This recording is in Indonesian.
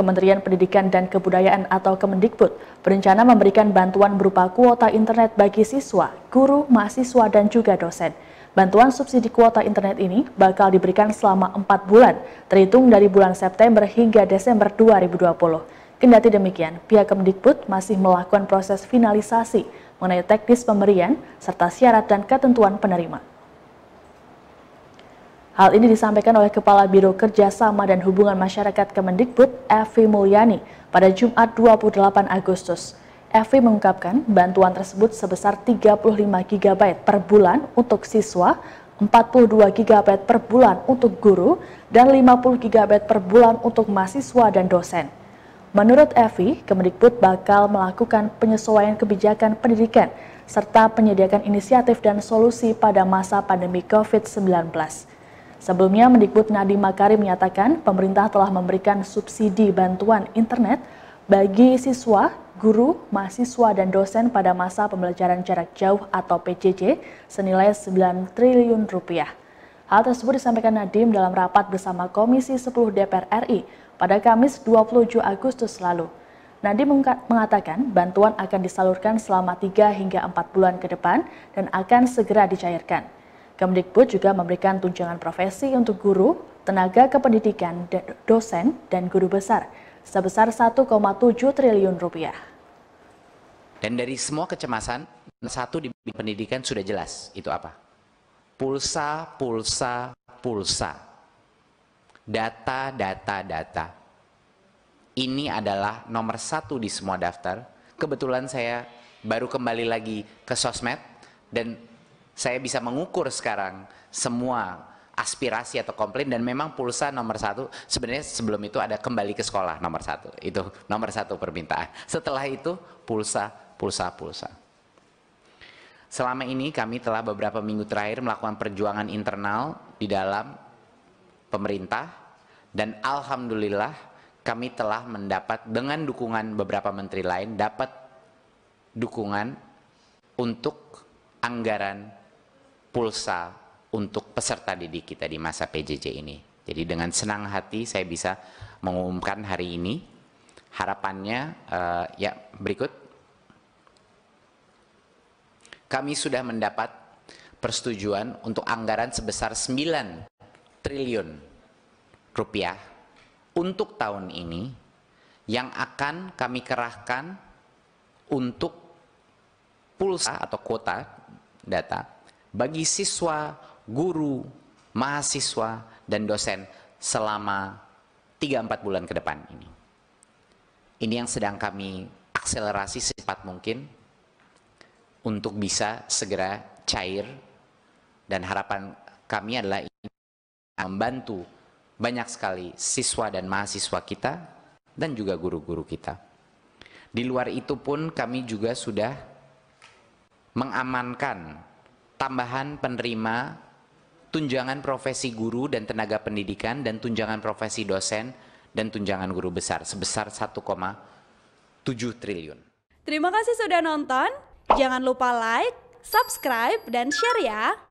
Kementerian Pendidikan dan Kebudayaan atau Kemendikbud berencana memberikan bantuan berupa kuota internet bagi siswa, guru, mahasiswa, dan juga dosen. Bantuan subsidi kuota internet ini bakal diberikan selama 4 bulan, terhitung dari bulan September hingga Desember 2020. Kendati demikian, pihak Kemendikbud masih melakukan proses finalisasi mengenai teknis pemberian serta syarat dan ketentuan penerima. Hal ini disampaikan oleh Kepala Biro Kerjasama dan Hubungan Masyarakat Kemendikbud, Evi Mulyani, pada Jumat 28 Agustus. Evi mengungkapkan bantuan tersebut sebesar 35 GB per bulan untuk siswa, 42 GB per bulan untuk guru, dan 50 GB per bulan untuk mahasiswa dan dosen. Menurut Evi, Kemendikbud bakal melakukan penyesuaian kebijakan pendidikan serta penyediakan inisiatif dan solusi pada masa pandemi COVID-19. Sebelumnya, Mendikbud Nadiem Makarim menyatakan pemerintah telah memberikan subsidi bantuan internet bagi siswa, guru, mahasiswa, dan dosen pada masa pembelajaran jarak jauh atau PJJ senilai 9 triliun rupiah. Hal tersebut disampaikan Nadiem dalam rapat bersama Komisi 10 DPR RI pada Kamis 27 Agustus lalu. Nadiem mengatakan bantuan akan disalurkan selama 3 hingga 4 bulan ke depan dan akan segera dicairkan. Kemdikbud juga memberikan tunjangan profesi untuk guru, tenaga kependidikan, dosen, dan guru besar sebesar 1,7 triliun rupiah. Dan dari semua kecemasan, satu di pendidikan sudah jelas itu apa? Pulsa, pulsa, pulsa. Data, data, data. Ini adalah nomor satu di semua daftar. Kebetulan saya baru kembali lagi ke sosmed dan saya bisa mengukur sekarang semua aspirasi atau komplain dan memang pulsa nomor satu sebenarnya sebelum itu ada kembali ke sekolah nomor satu itu nomor satu permintaan setelah itu pulsa pulsa pulsa selama ini kami telah beberapa minggu terakhir melakukan perjuangan internal di dalam pemerintah dan alhamdulillah kami telah mendapat dengan dukungan beberapa menteri lain dapat dukungan untuk anggaran pulsa untuk peserta didik kita di masa PJJ ini. Jadi dengan senang hati saya bisa mengumumkan hari ini. Harapannya uh, ya berikut. Kami sudah mendapat persetujuan untuk anggaran sebesar 9 triliun rupiah untuk tahun ini yang akan kami kerahkan untuk pulsa atau kuota data bagi siswa, guru, mahasiswa, dan dosen selama 3-4 bulan ke depan ini. Ini yang sedang kami akselerasi secepat mungkin untuk bisa segera cair dan harapan kami adalah ini membantu banyak sekali siswa dan mahasiswa kita dan juga guru-guru kita. Di luar itu pun kami juga sudah mengamankan tambahan penerima tunjangan profesi guru dan tenaga pendidikan dan tunjangan profesi dosen dan tunjangan guru besar sebesar 1,7 triliun. Terima kasih sudah nonton. Jangan lupa like, subscribe, dan share ya.